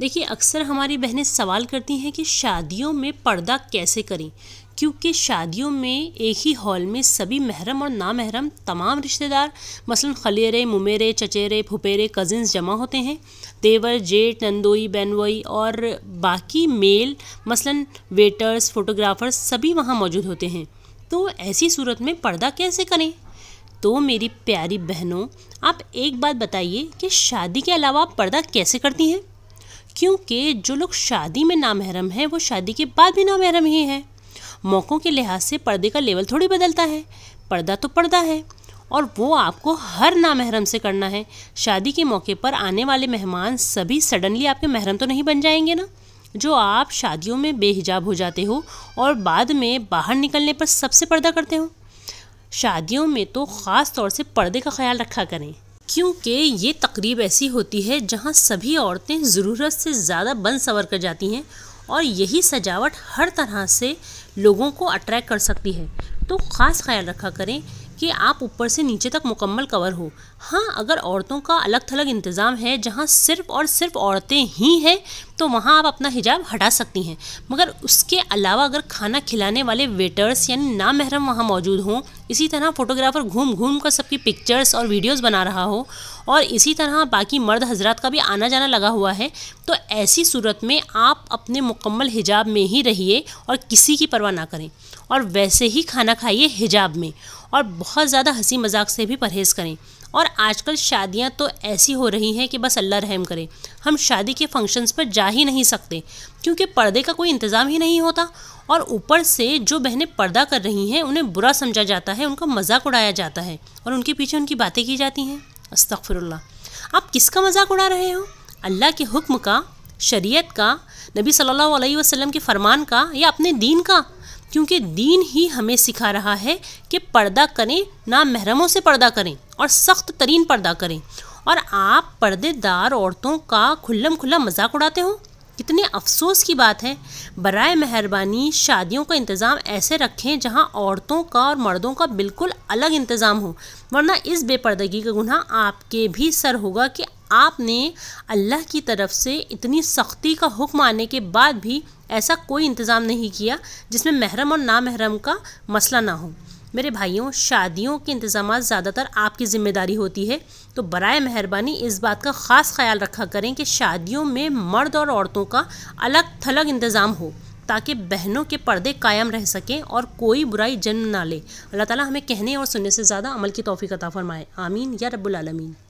देखिए अक्सर हमारी बहनें सवाल करती हैं कि शादियों में पर्दा कैसे करें क्योंकि शादियों में एक ही हॉल में सभी महरम और नामहरम तमाम रिश्तेदार मसलन खलेरे मुमेरे चचेरे फुपेरे कज़िन्स जमा होते हैं देवर जेठ नंदोई बैनवई और बाकी मेल मसलन वेटर्स फोटोग्राफर्स सभी वहाँ मौजूद होते हैं तो ऐसी सूरत में पर्दा कैसे करें तो मेरी प्यारी बहनों आप एक बात बताइए कि शादी के अलावा पर्दा कैसे करती हैं क्योंकि जो लोग शादी में नामहरम हैं वो शादी के बाद भी नामहरम ही हैं मौक़ों के लिहाज से पर्दे का लेवल थोड़ी बदलता है पर्दा तो पर्दा है और वो आपको हर नामहरम से करना है शादी के मौके पर आने वाले मेहमान सभी सडनली आपके महरम तो नहीं बन जाएंगे ना जो आप शादियों में बेहिजाब हो जाते हो और बाद में बाहर निकलने पर सबसे पर्दा करते हो शादियों में तो ख़ास तौर से पर्दे का ख्याल रखा करें क्योंकि ये तकरीब ऐसी होती है जहाँ सभी औरतें ज़रूरत से ज़्यादा बन संवर कर जाती हैं और यही सजावट हर तरह से लोगों को अट्रैक्ट कर सकती है तो ख़ास ख्याल रखा करें कि आप ऊपर से नीचे तक मुकम्मल कवर हो हाँ अगर औरतों का अलग थलग इंतज़ाम है जहाँ सिर्फ़ और सिर्फ औरतें ही हैं तो वहाँ आप अपना हिजाब हटा सकती हैं मगर उसके अलावा अगर खाना खिलाने वाले वेटर्स यानी ना महरम वहाँ मौजूद हों इसी तरह फोटोग्राफर घूम घूम कर सबकी पिक्चर्स और वीडियोस बना रहा हो और इसी तरह बाकी मर्द हजरात का भी आना जाना लगा हुआ है तो ऐसी सूरत में आप अपने मुकम्मल हिजाब में ही रहिए और किसी की परवाह ना करें और वैसे ही खाना खाइए हिजाब में और बहुत ज़्यादा हंसी मजाक से भी परहेज़ करें और आजकल शादियां तो ऐसी हो रही हैं कि बस अल्लाह रहम करे हम शादी के फंक्शंस पर जा जा ही नहीं सकते क्योंकि पर्दे का कोई इंतज़ाम ही नहीं होता और ऊपर से जो बहनें पर्दा कर रही हैं उन्हें बुरा समझा जाता है उनका मजाक उड़ाया जाता है और उनके पीछे उनकी बातें की जाती हैं अस्तफ़िरल्ला आप किसका मजाक उड़ा रहे हो अल्लाह के हुक्म का शरीयत का नबी सल्लल्लाहु अलैहि वसल्लम के फरमान का या अपने दीन का क्योंकि दीन ही हमें सिखा रहा है कि पर्दा करें ना महरमों से पर्दा करें और सख्त तरीन पर्दा करें और आप पर्देदार औरतों का खुल्लम खुल्ला मजाक उड़ाते हो कितने अफसोस की बात है बरए मेहरबानी शादियों का इंतज़ाम ऐसे रखें जहां औरतों का और मर्दों का बिल्कुल अलग इंतज़ाम हो वरना इस बेपर्दगी का गुना आपके भी सर होगा कि आपने अल्लाह की तरफ से इतनी सख्ती का हुक्म आने के बाद भी ऐसा कोई इंतज़ाम नहीं किया जिसमें महरम और नामहरम का मसला ना हो मेरे भाइयों शादियों के इंतज़ाम ज़्यादातर आपकी ज़िम्मेदारी होती है तो बरए मेहरबानी इस बात का ख़ास ख्याल रखा करें कि शादियों में मर्द और औरतों का अलग थलग इंतज़ाम हो ताकि बहनों के पर्दे कायम रह सकें और कोई बुराई जन्म ना ले अल्लाह ताला हमें कहने और सुनने से ज़्यादा अमल की तोफ़ी का फ़रमाए आमीन या रब्बुल आलमीन